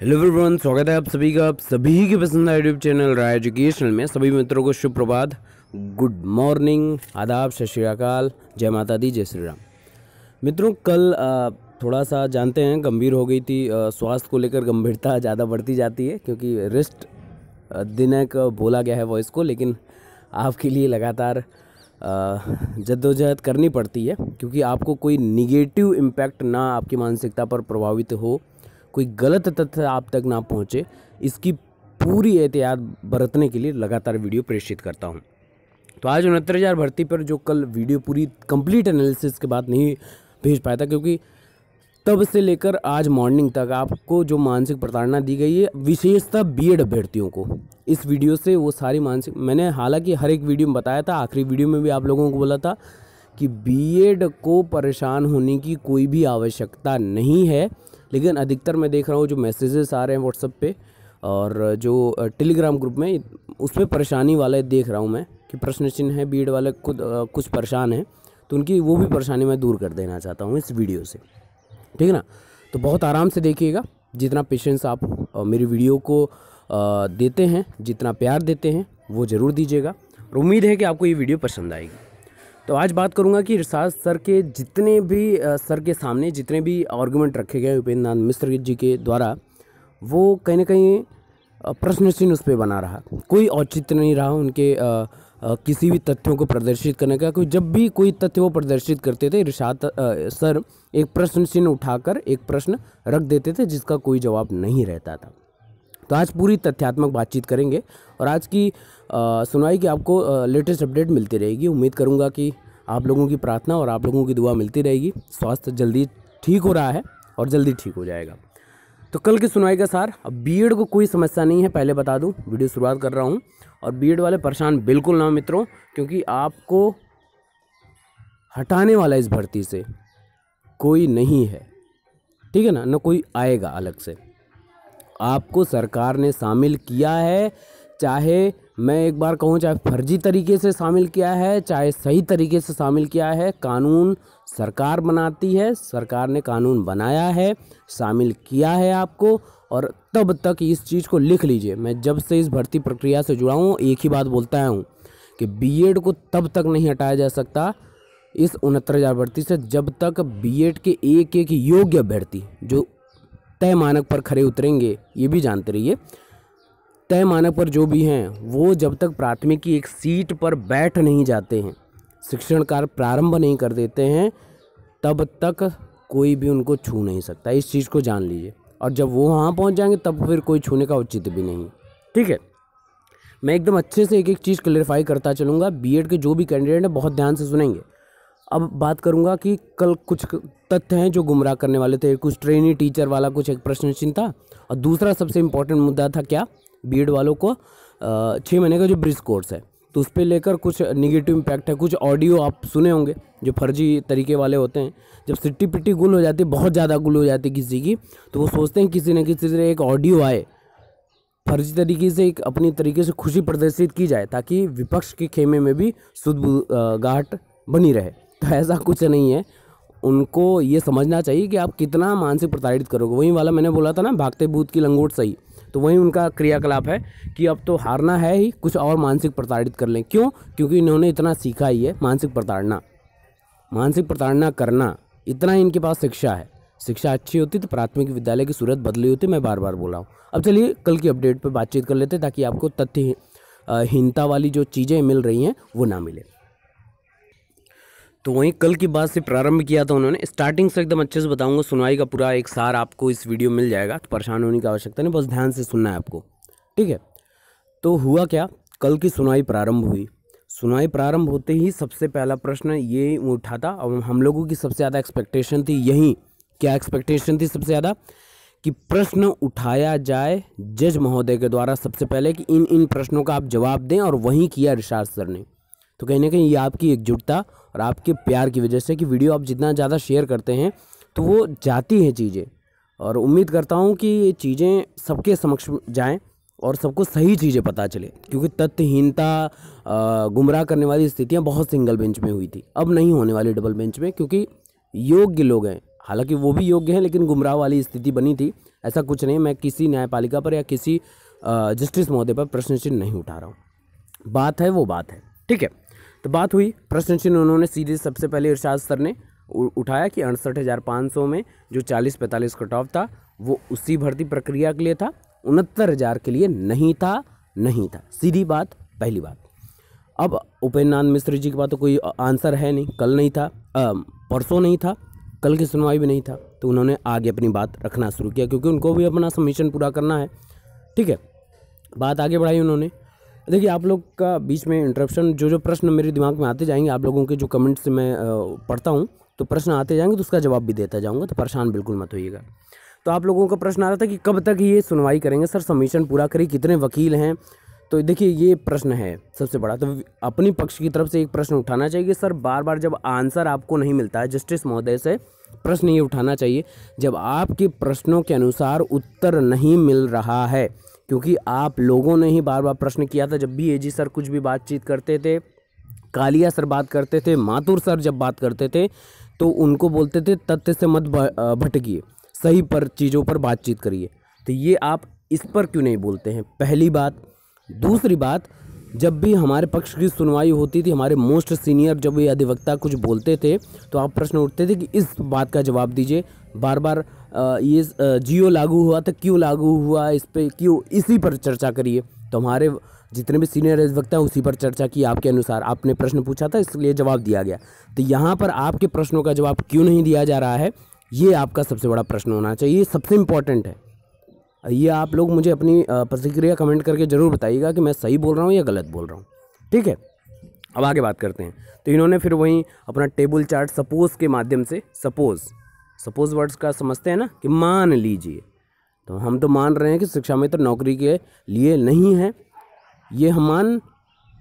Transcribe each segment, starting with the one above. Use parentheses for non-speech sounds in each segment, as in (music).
hello everyone स्वागत है आप सभी का आप सभी के पसंद है यूट्यूब चैनल राय एजुकेशनल में सभी मित्रों को शुभ प्रभात गुड मॉर्निंग आदाब सत श्रीकाल जय माता दी जय श्री राम मित्रों कल थोड़ा सा जानते हैं गंभीर हो गई थी स्वास्थ्य को लेकर गंभीरता (laughs) ज़्यादा बढ़ती जाती है क्योंकि रिस्ट दिनक बोला गया है वॉइस को लेकिन आपके लिए लगातार जद्दोजहद करनी पड़ती है क्योंकि आपको कोई निगेटिव इम्पैक्ट ना आपकी मानसिकता पर प्रभावित हो कोई गलत तथ्य आप तक ना पहुँचे इसकी पूरी एहतियात बरतने के लिए लगातार वीडियो प्रेषित करता हूँ तो आज उनहत्तर हज़ार भर्ती पर जो कल वीडियो पूरी कंप्लीट एनालिसिस के बाद नहीं भेज पाया था क्योंकि तब से लेकर आज मॉर्निंग तक आपको जो मानसिक प्रताड़ना दी गई है बी बीएड अभ्यर्थियों को इस वीडियो से वो सारी मानसिक मैंने हालांकि हर एक वीडियो में बताया था आखिरी वीडियो में भी आप लोगों को बोला था कि बीएड को परेशान होने की कोई भी आवश्यकता नहीं है लेकिन अधिकतर मैं देख रहा हूँ जो मैसेजेस आ रहे हैं व्हाट्सअप पे और जो टेलीग्राम ग्रुप में उसमें परेशानी वाले देख रहा हूँ मैं कि प्रश्न चिन्ह है बीड वाले खुद कुछ परेशान हैं तो उनकी वो भी परेशानी मैं दूर कर देना चाहता हूँ इस वीडियो से ठीक है ना तो बहुत आराम से देखिएगा जितना पेशेंस आप मेरी वीडियो को देते हैं जितना प्यार देते हैं वो ज़रूर दीजिएगा और उम्मीद है कि आपको ये वीडियो पसंद आएगी तो आज बात करूंगा कि रिसाज सर के जितने भी सर के सामने जितने भी आर्गूमेंट रखे गए उपेंद्र नाथ मिश्र जी के द्वारा वो कहीं ना कहीं प्रश्न चिन्ह उस पर बना रहा कोई औचित्य नहीं रहा उनके आ, आ, किसी भी तथ्यों को प्रदर्शित करने का कोई जब भी कोई तथ्य वो प्रदर्शित करते थे इरशाद सर एक प्रश्न चिन्ह उठाकर एक प्रश्न रख देते थे जिसका कोई जवाब नहीं रहता था तो आज पूरी तथ्यात्मक बातचीत करेंगे और आज की सुनाई कि आपको लेटेस्ट अपडेट मिलती रहेगी उम्मीद करूँगा कि आप लोगों की प्रार्थना और आप लोगों की दुआ मिलती रहेगी स्वास्थ्य जल्दी ठीक हो रहा है और जल्दी ठीक हो जाएगा तो कल की सुनवाई का सार अब बीएड को कोई समस्या नहीं है पहले बता दूं वीडियो शुरुआत कर रहा हूं और बीएड वाले परेशान बिल्कुल ना मित्रों क्योंकि आपको हटाने वाला इस भर्ती से कोई नहीं है ठीक है ना ना कोई आएगा अलग से आपको सरकार ने शामिल किया है चाहे मैं एक बार कहूँ चाहे फर्जी तरीके से शामिल किया है चाहे सही तरीके से शामिल किया है कानून सरकार बनाती है सरकार ने कानून बनाया है शामिल किया है आपको और तब तक इस चीज़ को लिख लीजिए मैं जब से इस भर्ती प्रक्रिया से जुड़ा हूँ एक ही बात बोलता हूँ कि बीएड को तब तक नहीं हटाया जा सकता इस उनहत्तर हज़ार भर्ती से जब तक बीएड के एक एक योग्य अभ्यर्थी जो तय मानक पर खड़े उतरेंगे ये भी जानते रहिए तय मानक पर जो भी हैं वो जब तक प्राथमिक की एक सीट पर बैठ नहीं जाते हैं शिक्षण कार्य प्रारंभ नहीं कर देते हैं तब तक कोई भी उनको छू नहीं सकता इस चीज़ को जान लीजिए और जब वो वहाँ पहुँच जाएंगे तब फिर कोई छूने का उचित भी नहीं ठीक है मैं एकदम अच्छे से एक एक चीज़ क्लियरफाई करता चलूँगा बी के जो भी कैंडिडेट हैं बहुत ध्यान से सुनेंगे अब बात करूँगा कि कल कुछ तथ्य हैं जो गुमराह करने वाले थे कुछ ट्रेनी टीचर वाला कुछ एक प्रश्न चिन्ह था और दूसरा सबसे इम्पोर्टेंट मुद्दा था क्या बी वालों को छः महीने का जो ब्रिज कोर्स है तो उस पर लेकर कुछ निगेटिव इम्पैक्ट है कुछ ऑडियो आप सुने होंगे जो फर्जी तरीके वाले होते हैं जब सिट्टी पिट्टी गुल हो जाती है बहुत ज़्यादा गुल हो जाती है किसी की तो वो सोचते हैं किसी न किसी से एक ऑडियो आए फर्जी तरीके से एक अपनी तरीके से खुशी प्रदर्शित की जाए ताकि विपक्ष के खेमे में भी गाट बनी रहे तो ऐसा कुछ नहीं है उनको ये समझना चाहिए कि आप कितना मानसिक प्रताड़ित करोगे वहीं वाला मैंने बोला था ना भागते भूत की लंगोट सही तो वही उनका क्रियाकलाप है कि अब तो हारना है ही कुछ और मानसिक प्रताड़ित कर लें क्यों क्योंकि इन्होंने इतना सीखा ही है मानसिक प्रताड़ना मानसिक प्रताड़ना करना इतना ही इनके पास शिक्षा है शिक्षा अच्छी होती तो प्राथमिक विद्यालय की सूरत बदली होती मैं बार बार बोला हूँ अब चलिए कल की अपडेट पर बातचीत कर लेते हैं ताकि आपको तथ्यहीनता वाली जो चीज़ें मिल रही हैं वो ना मिले तो वहीं कल की बात से प्रारंभ किया था उन्होंने स्टार्टिंग से एकदम अच्छे से बताऊंगा सुनवाई का पूरा एक सार आपको इस वीडियो में मिल जाएगा तो परेशान होने की आवश्यकता नहीं बस ध्यान से सुनना है आपको ठीक है तो हुआ क्या कल की सुनवाई प्रारंभ हुई सुनवाई प्रारंभ होते ही सबसे पहला प्रश्न ये उठा था और हम लोगों की सबसे ज़्यादा एक्सपेक्टेशन थी यही क्या एक्सपेक्टेशन थी सबसे ज़्यादा कि प्रश्न उठाया जाए जज महोदय के द्वारा सबसे पहले कि इन इन प्रश्नों का आप जवाब दें और वहीं किया रिशार्ज सर ने तो कहीं ना कहीं ये आपकी एकजुटता और आपके प्यार की वजह से कि वीडियो आप जितना ज़्यादा शेयर करते हैं तो वो जाती हैं चीज़ें और उम्मीद करता हूँ कि ये चीज़ें सबके समक्ष जाएँ और सबको सही चीज़ें पता चले क्योंकि तथ्यहीनता गुमराह करने वाली स्थितियाँ बहुत सिंगल बेंच में हुई थी अब नहीं होने वाली डबल बेंच में क्योंकि योग्य लोग हैं हालांकि वो भी योग्य हैं लेकिन गुमराह वाली स्थिति बनी थी ऐसा कुछ नहीं मैं किसी न्यायपालिका पर या किसी जस्टिस महोदय पर प्रश्न चिन्ह नहीं उठा रहा हूँ बात है वो बात है ठीक है तो बात हुई प्रश्न चिन्ह उन्होंने सीधे सबसे पहले इरशाद सर ने उठाया कि अड़सठ हज़ार पाँच सौ में जो चालीस पैंतालीस कट ऑफ था वो उसी भर्ती प्रक्रिया के लिए था उनहत्तर हज़ार के लिए नहीं था नहीं था सीधी बात पहली बात अब उपेन्द्रनाथ मिश्र जी के पास तो कोई आंसर है नहीं कल नहीं था परसों नहीं था कल की सुनवाई भी नहीं था तो उन्होंने आगे अपनी बात रखना शुरू किया क्योंकि उनको भी अपना सबमिशन पूरा करना है ठीक है बात आगे बढ़ाई उन्होंने देखिए आप लोग का बीच में इंटरप्शन जो जो प्रश्न मेरे दिमाग में आते जाएंगे आप लोगों के जो कमेंट्स मैं पढ़ता हूँ तो प्रश्न आते जाएंगे तो उसका जवाब भी देता जाऊँगा तो परेशान बिल्कुल मत होइएगा तो आप लोगों का प्रश्न आ रहा था कि कब तक ये सुनवाई करेंगे सर समीशन पूरा करें कितने वकील हैं तो देखिए ये प्रश्न है सबसे बड़ा तो अपनी पक्ष की तरफ से एक प्रश्न उठाना चाहिए सर बार बार जब आंसर आपको नहीं मिलता है जस्टिस महोदय से प्रश्न ये उठाना चाहिए जब आपके प्रश्नों के अनुसार उत्तर नहीं मिल रहा है क्योंकि आप लोगों ने ही बार बार प्रश्न किया था जब भी ए सर कुछ भी बातचीत करते थे कालिया सर बात करते थे माथुर सर जब बात करते थे तो उनको बोलते थे तथ्य से मत भटकिए सही पर चीज़ों पर बातचीत करिए तो ये आप इस पर क्यों नहीं बोलते हैं पहली बात दूसरी बात जब भी हमारे पक्ष की सुनवाई होती थी हमारे मोस्ट सीनियर जब ये अधिवक्ता कुछ बोलते थे तो आप प्रश्न उठते थे कि इस बात का जवाब दीजिए बार बार ये जियो लागू हुआ तो क्यों लागू हुआ इस पर क्यों इसी पर चर्चा करिए तो हमारे जितने भी सीनियर अधिवक्ता हैं उसी पर चर्चा की आपके अनुसार आपने प्रश्न पूछा था इसलिए जवाब दिया गया तो यहाँ पर आपके प्रश्नों का जवाब क्यों नहीं दिया जा रहा है ये आपका सबसे बड़ा प्रश्न होना चाहिए सबसे इम्पॉर्टेंट है ये आप लोग मुझे अपनी प्रतिक्रिया कमेंट करके ज़रूर बताइएगा कि मैं सही बोल रहा हूँ या गलत बोल रहा हूँ ठीक है अब आगे बात करते हैं तो इन्होंने फिर वहीं अपना टेबल चार्ट सपोज़ के माध्यम से सपोज़ सपोज वर्ड्स का समझते हैं ना कि मान लीजिए तो हम तो मान रहे हैं कि शिक्षा मित्र नौकरी के लिए नहीं है ये हम मान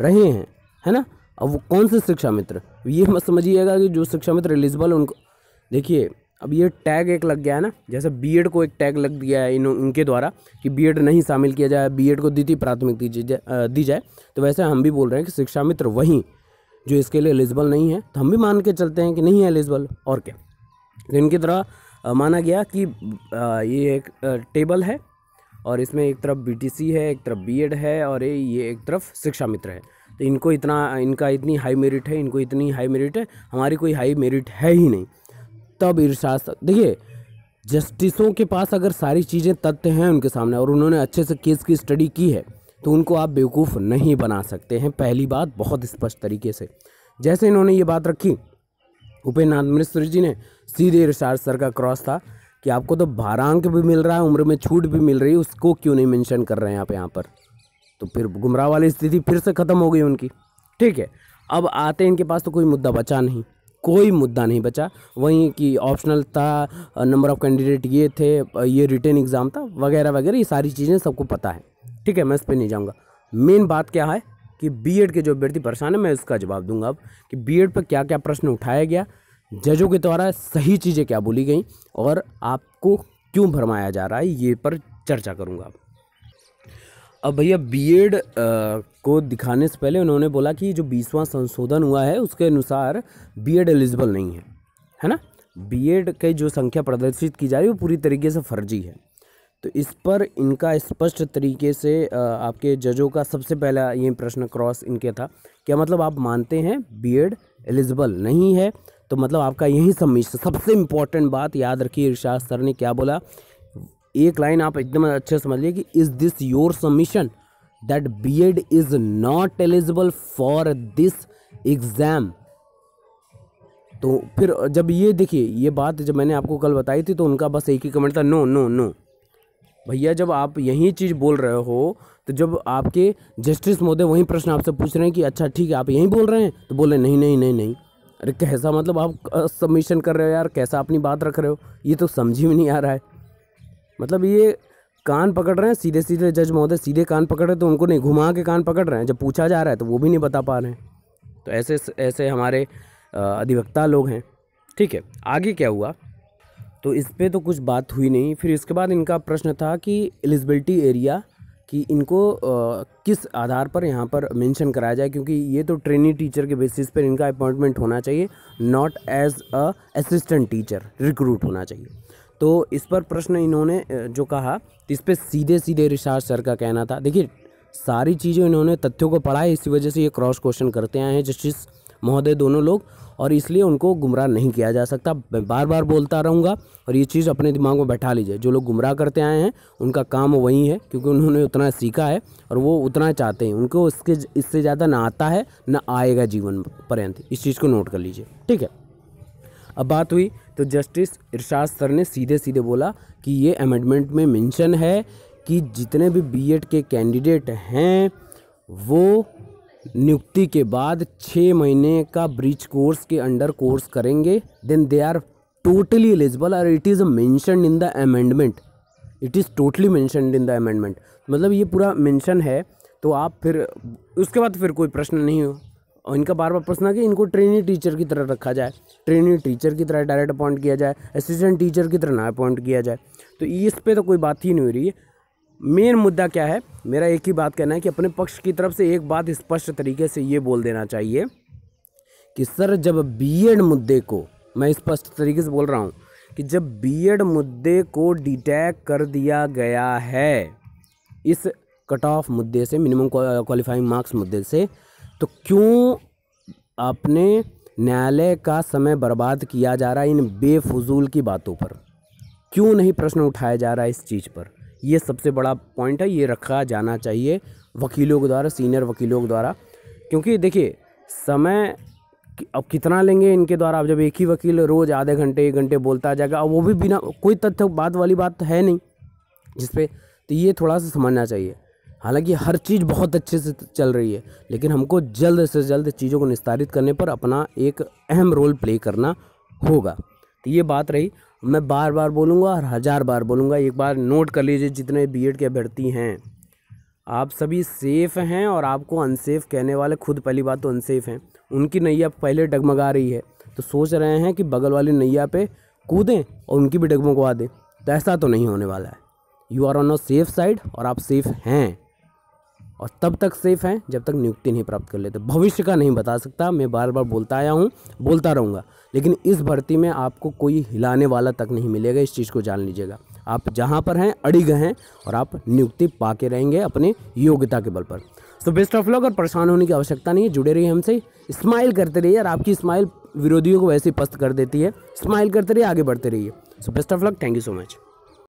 रहे हैं है ना अब वो कौन से शिक्षा मित्र ये मत समझिएगा कि जो शिक्षा मित्र एलिजिबल उनको देखिए अब ये टैग एक लग गया है ना जैसे बीएड को एक टैग लग दिया है इन उनके द्वारा कि बीएड नहीं शामिल किया जाए बीएड को द्वितीय प्राथमिक दी जाए तो वैसे हम भी बोल रहे हैं कि शिक्षा मित्र वहीं जो इसके लिए एलिजिबल नहीं है तो हम भी मान के चलते हैं कि नहीं है एलिजिबल और क्या तो इनकी तरह माना गया कि ये एक टेबल है और इसमें एक तरफ बीटीसी है एक तरफ बीएड है और ये एक तरफ शिक्षा मित्र है तो इनको इतना इनका इतनी हाई मेरिट है इनको इतनी हाई मेरिट है हमारी कोई हाई मेरिट है ही नहीं तब इर्शास देखिए जस्टिसों के पास अगर सारी चीज़ें तथ्य हैं उनके सामने और उन्होंने अच्छे से केस की स्टडी की है तो उनको आप बेवकूफ़ नहीं बना सकते हैं पहली बात बहुत स्पष्ट तरीके से जैसे इन्होंने ये बात रखी उपेन्द्र मिश्र जी ने सीधे रिशार्ड सर का क्रॉस था कि आपको तो बारह अंक भी मिल रहा है उम्र में छूट भी मिल रही है उसको क्यों नहीं मेंशन कर रहे हैं आप यहाँ पर तो फिर गुमराह वाली स्थिति फिर से ख़त्म हो गई उनकी ठीक है अब आते इनके पास तो कोई मुद्दा बचा नहीं कोई मुद्दा नहीं बचा वहीं कि ऑप्शनल था नंबर ऑफ़ कैंडिडेट ये थे ये रिटर्न एग्ज़ाम था वगैरह वगैरह ये सारी चीज़ें सबको पता है ठीक है मैं इस पर नहीं जाऊँगा मेन बात क्या है कि बीएड के जो अभ्यर्थी परेशान है मैं उसका जवाब दूंगा अब कि बीएड पर क्या क्या प्रश्न उठाया गया जजों के द्वारा सही चीज़ें क्या बोली गई और आपको क्यों भरमाया जा रहा है ये पर चर्चा करूँगा अब भैया बीएड को दिखाने से पहले उन्होंने बोला कि जो बीसवां संशोधन हुआ है उसके अनुसार बीएड एलिजिबल नहीं है है ना बीएड के जो संख्या प्रदर्शित की जा रही है वो पूरी तरीके से फर्जी है तो इस पर इनका स्पष्ट तरीके से आपके जजों का सबसे पहला ये प्रश्न क्रॉस इनके था क्या मतलब आप मानते हैं बीएड एलिजिबल नहीं है तो मतलब आपका यही सबमिशन सबसे इम्पॉर्टेंट बात याद रखिए इर्शाद सर ने क्या बोला एक लाइन आप एकदम अच्छे समझ लिए कि is this your submission that B Ed is not eligible for this exam तो फिर जब ये देखिए ये बात जब मैंने आपको कल बताई थी तो उनका बस एक ही कमेंट था नो नो नो भैया जब आप यही चीज़ बोल रहे हो तो जब आपके जस्टिस महोदय वही प्रश्न आपसे पूछ रहे हैं कि अच्छा ठीक है आप यही बोल रहे हैं तो बोले नहीं नहीं नहीं नहीं अरे कैसा मतलब आप सबमिशन कर रहे हो यार कैसा अपनी बात रख रहे हो ये तो समझ ही नहीं आ रहा है मतलब ये कान पकड़ रहे हैं सीधे सीधे जज महोदय सीधे कान पकड़ रहे हैं तो उनको नहीं घुमा के कान पकड़ रहे हैं जब पूछा जा रहा है तो वो भी नहीं बता पा रहे हैं तो ऐसे ऐसे हमारे अधिवक्ता लोग हैं ठीक है आगे क्या हुआ तो इस पर तो कुछ बात हुई नहीं फिर इसके बाद इनका प्रश्न था कि एलिजिबिलिटी एरिया कि इनको आ, किस आधार पर यहाँ पर मेंशन कराया जाए क्योंकि ये तो ट्रेनी टीचर के बेसिस पर इनका अपॉइंटमेंट होना चाहिए not as a assistant teacher recruit होना चाहिए तो इस पर प्रश्न इन्होंने जो कहा इस पर सीधे सीधे रिशार्ज सर का कहना था देखिए सारी चीज़ें इन्होंने तथ्यों को पढ़ा है इसी वजह से ये क्रॉस क्वेश्चन करते आए हैं जस्टिस महोदय दोनों लोग और इसलिए उनको गुमराह नहीं किया जा सकता मैं बार बार बोलता रहूँगा और ये चीज़ अपने दिमाग में बैठा लीजिए जो लोग गुमराह करते आए हैं उनका काम वही है क्योंकि उन्होंने उतना सीखा है और वो उतना चाहते हैं उनको इसके इससे ज़्यादा ना आता है ना आएगा जीवन पर्यंत इस चीज़ को नोट कर लीजिए ठीक है अब बात हुई तो जस्टिस इरशाद सर ने सीधे सीधे बोला कि ये अमेंडमेंट में मेंशन है कि जितने भी बीएड के कैंडिडेट हैं वो नियुक्ति के बाद छः महीने का ब्रिज कोर्स के अंडर कोर्स करेंगे then they are totally eligible और it is mentioned in the amendment it is totally mentioned in the amendment मतलब ये पूरा मैंशन है तो आप फिर उसके बाद फिर कोई प्रश्न नहीं हो और इनका बार बार प्रश्न है कि इनको ट्रेनिंग टीचर की तरह रखा जाए ट्रेनिंग टीचर की तरह डायरेक्ट अपॉइंट किया जाए असिस्टेंट टीचर की तरह ना अपॉइंट किया जाए तो इस पर तो कोई बात ही नहीं हो रही है मेन मुद्दा क्या है मेरा एक ही बात कहना है कि अपने पक्ष की तरफ से एक बात स्पष्ट तरीके से ये बोल देना चाहिए कि सर जब बीएड मुद्दे को मैं स्पष्ट तरीके से बोल रहा हूँ कि जब बीएड मुद्दे को डिटैक कर दिया गया है इस कट ऑफ मुद्दे से मिनिमम क्वालिफाइंग मार्क्स मुद्दे से तो क्यों आपने न्यायालय का समय बर्बाद किया जा रहा है इन बेफजूल की बातों पर क्यों नहीं प्रश्न उठाया जा रहा है इस चीज़ पर ये सबसे बड़ा पॉइंट है ये रखा जाना चाहिए वकीलों के द्वारा सीनियर वकीलों के द्वारा क्योंकि देखिए समय अब कितना लेंगे इनके द्वारा अब जब एक ही वकील रोज़ आधे घंटे एक घंटे बोलता जाएगा अब वो भी बिना कोई तथ्य बात वाली बात है नहीं जिसपे तो ये थोड़ा सा समझना चाहिए हालांकि हर चीज़ बहुत अच्छे से चल रही है लेकिन हमको जल्द से जल्द चीज़ों को निस्तारित करने पर अपना एक अहम रोल प्ले करना होगा तो ये बात रही मैं बार बार बोलूँगा और हज़ार बार बोलूँगा एक बार नोट कर लीजिए जितने बी के अभ्यर्थी हैं आप सभी सेफ़ हैं और आपको अनसेफ़ कहने वाले खुद पहली बात तो अनसेफ़ हैं उनकी नैया पहले डगमगा रही है तो सोच रहे हैं कि बगल वाली नैया पे कूदें और उनकी भी डगमगवा दें तो ऐसा तो नहीं होने वाला है you are on a safe side और आप सेफ़ हैं और तब तक सेफ़ हैं जब तक नियुक्ति नहीं प्राप्त कर लेते भविष्य का नहीं बता सकता मैं बार बार बोलता आया हूँ बोलता रहूँगा लेकिन इस भर्ती में आपको कोई हिलाने वाला तक नहीं मिलेगा इस चीज़ को जान लीजिएगा आप जहाँ पर हैं गए हैं और आप नियुक्ति पा के रहेंगे अपने योग्यता के बल पर तो बेस्ट ऑफ लॉक और परेशान होने की आवश्यकता नहीं है जुड़े रहिए हमसे स्माइल करते रहिए और आपकी स्माइल विरोधियों को वैसे ही पस्त कर देती है स्माइल करते रहिए आगे बढ़ते रहिए so best of luck thank you so much